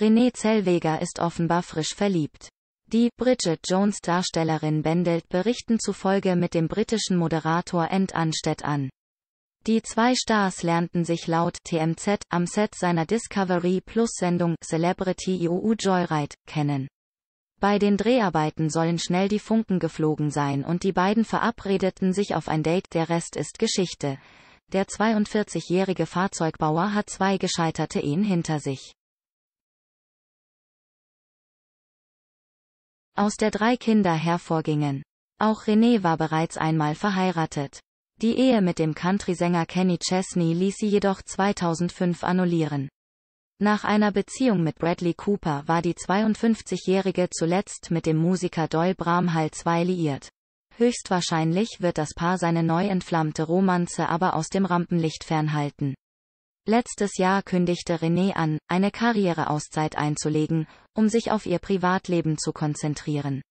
René Zellweger ist offenbar frisch verliebt. Die Bridget Jones Darstellerin bändelt Berichten zufolge mit dem britischen Moderator Ed Anstead an. Die zwei Stars lernten sich laut TMZ am Set seiner Discovery Plus Sendung Celebrity EU Joyride kennen. Bei den Dreharbeiten sollen schnell die Funken geflogen sein und die beiden verabredeten sich auf ein Date, der Rest ist Geschichte. Der 42-jährige Fahrzeugbauer hat zwei gescheiterte Ehen hinter sich. aus der drei Kinder hervorgingen. Auch René war bereits einmal verheiratet. Die Ehe mit dem Country-Sänger Kenny Chesney ließ sie jedoch 2005 annullieren. Nach einer Beziehung mit Bradley Cooper war die 52-Jährige zuletzt mit dem Musiker Doyle Bramhall II liiert. Höchstwahrscheinlich wird das Paar seine neu entflammte Romanze aber aus dem Rampenlicht fernhalten. Letztes Jahr kündigte René an, eine Karriereauszeit einzulegen, um sich auf ihr Privatleben zu konzentrieren.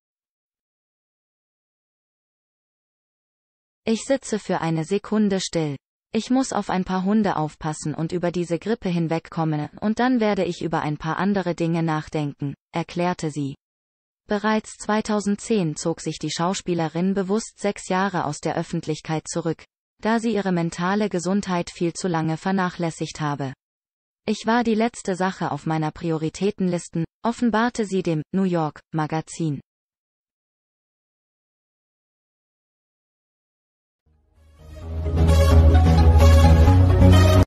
Ich sitze für eine Sekunde still. Ich muss auf ein paar Hunde aufpassen und über diese Grippe hinwegkommen, und dann werde ich über ein paar andere Dinge nachdenken, erklärte sie. Bereits 2010 zog sich die Schauspielerin bewusst sechs Jahre aus der Öffentlichkeit zurück, da sie ihre mentale Gesundheit viel zu lange vernachlässigt habe. Ich war die letzte Sache auf meiner Prioritätenlisten, offenbarte sie dem New York Magazin.